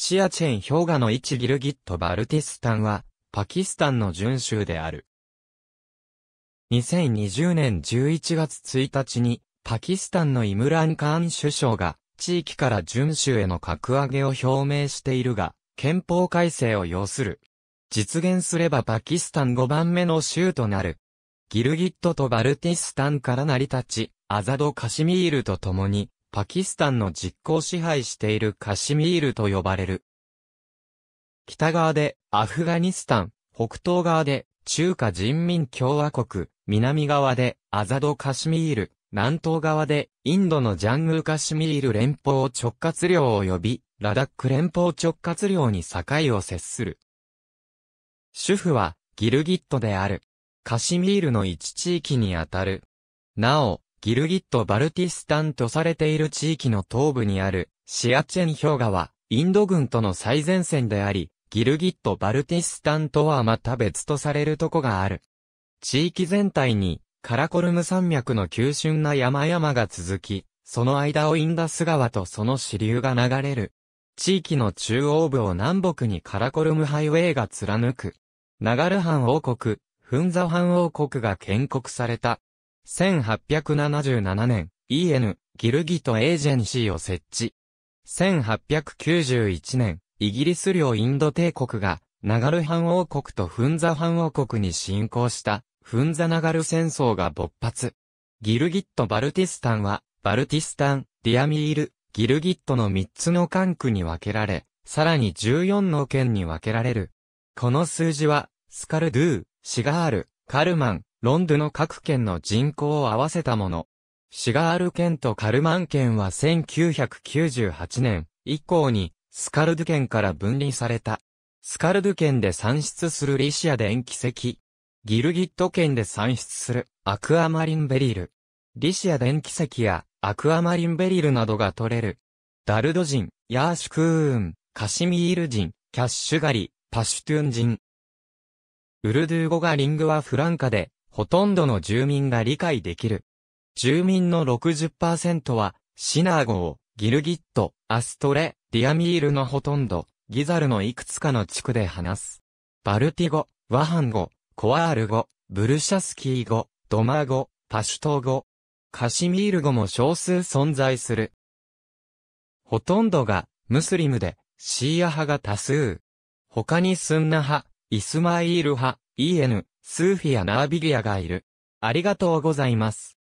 シアチェン氷河の置ギルギット・バルティスタンは、パキスタンの準州である。2020年11月1日に、パキスタンのイムラン・カーン首相が、地域から準州への格上げを表明しているが、憲法改正を要する。実現すればパキスタン5番目の州となる。ギルギットとバルティスタンから成り立ち、アザド・カシミールと共に、パキスタンの実効支配しているカシミールと呼ばれる。北側でアフガニスタン、北東側で中華人民共和国、南側でアザドカシミール、南東側でインドのジャングカシミール連邦直轄領及びラダック連邦直轄領に境を接する。主婦はギルギットである。カシミールの一地域にあたる。なお、ギルギット・バルティスタンとされている地域の東部にあるシアチェン氷河はインド軍との最前線であり、ギルギット・バルティスタンとはまた別とされるとこがある。地域全体にカラコルム山脈の急峻な山々が続き、その間をインダス川とその支流が流れる。地域の中央部を南北にカラコルムハイウェイが貫く。ナガルハン王国、フンザハン王国が建国された1877年、EN、ギルギトエージェンシーを設置。1891年、イギリス領インド帝国が、ナガル藩王国とフンザ藩王国に侵攻した、フンザナガル戦争が勃発。ギルギット・バルティスタンは、バルティスタン、ディアミール、ギルギットの3つの管区に分けられ、さらに14の県に分けられる。この数字は、スカルドゥ、シガール、カルマン、ロンドの各県の人口を合わせたもの。シガール県とカルマン県は1998年以降にスカルド県から分離された。スカルド県で産出するリシア電気石。ギルギット県で産出するアクアマリンベリル。リシア電気石やアクアマリンベリルなどが取れる。ダルド人、ヤーシュクーン、カシミール人、キャッシュガリ、パシュトゥン人。ウルドゥー語がリングはフランカで、ほとんどの住民が理解できる。住民の60%は、シナーゴを、ギルギット、アストレ、ディアミールのほとんど、ギザルのいくつかの地区で話す。バルティ語、ワハン語、コアール語、ブルシャスキー語、ドマー語、パシュト語、カシミール語も少数存在する。ほとんどが、ムスリムで、シーア派が多数。他にスンナ派、イスマイール派、イエヌ、スーフィア・ナービリアがいる。ありがとうございます。